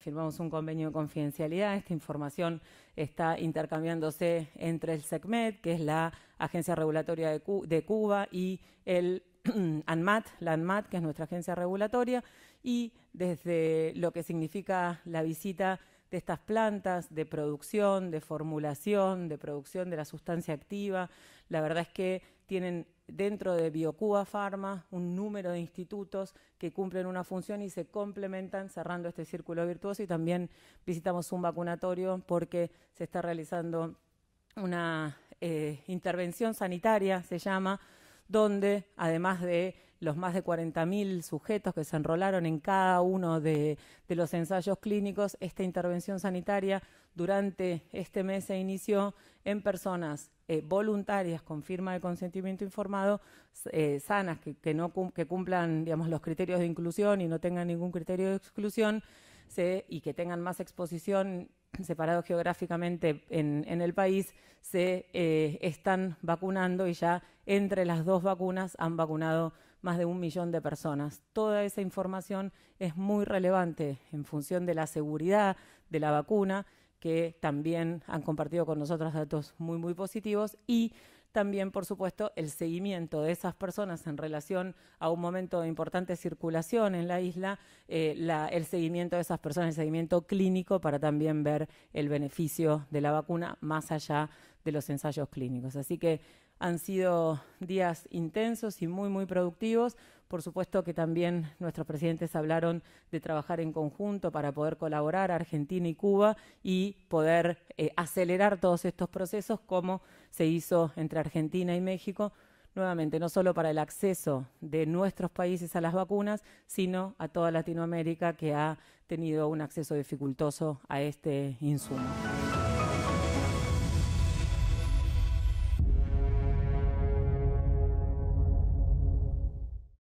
Firmamos un convenio de confidencialidad. Esta información está intercambiándose entre el SECMED, que es la Agencia Regulatoria de, Cuba, y el ANMAT, la ANMAT, que es nuestra agencia regulatoria, y desde lo que significa la visita de estas plantas de producción, de formulación, de producción de la sustancia activa. La verdad es que tienen dentro de Biocuba Pharma un número de institutos que cumplen una función y se complementan cerrando este círculo virtuoso y también visitamos un vacunatorio porque se está realizando una eh, intervención sanitaria, se llama, donde además de los más de 40.000 sujetos que se enrolaron en cada uno de, los ensayos clínicos, esta intervención sanitaria durante este mes se inició en personas eh, voluntarias con firma de consentimiento informado, eh, sanas, que, no, cumplan los criterios de inclusión y no tengan ningún criterio de exclusión y que tengan más exposición separado geográficamente en, el país, se eh, están vacunando y ya entre las dos vacunas han vacunado más de un millón de personas. Toda esa información es muy relevante en función de la seguridad de la vacuna, que también han compartido con nosotros datos muy, muy positivos y también, por supuesto, el seguimiento de esas personas en relación a un momento de importante circulación en la isla, eh, el seguimiento de esas personas, el seguimiento clínico para también ver el beneficio de la vacuna más allá de los ensayos clínicos. Así que han sido días intensos y muy, muy productivos. Por supuesto que también nuestros presidentes hablaron de trabajar en conjunto para poder colaborar Argentina y Cuba y poder eh, acelerar todos estos procesos como se hizo entre Argentina y México, nuevamente, no solo para el acceso de nuestros países a las vacunas, sino a toda Latinoamérica que ha tenido un acceso dificultoso a este insumo.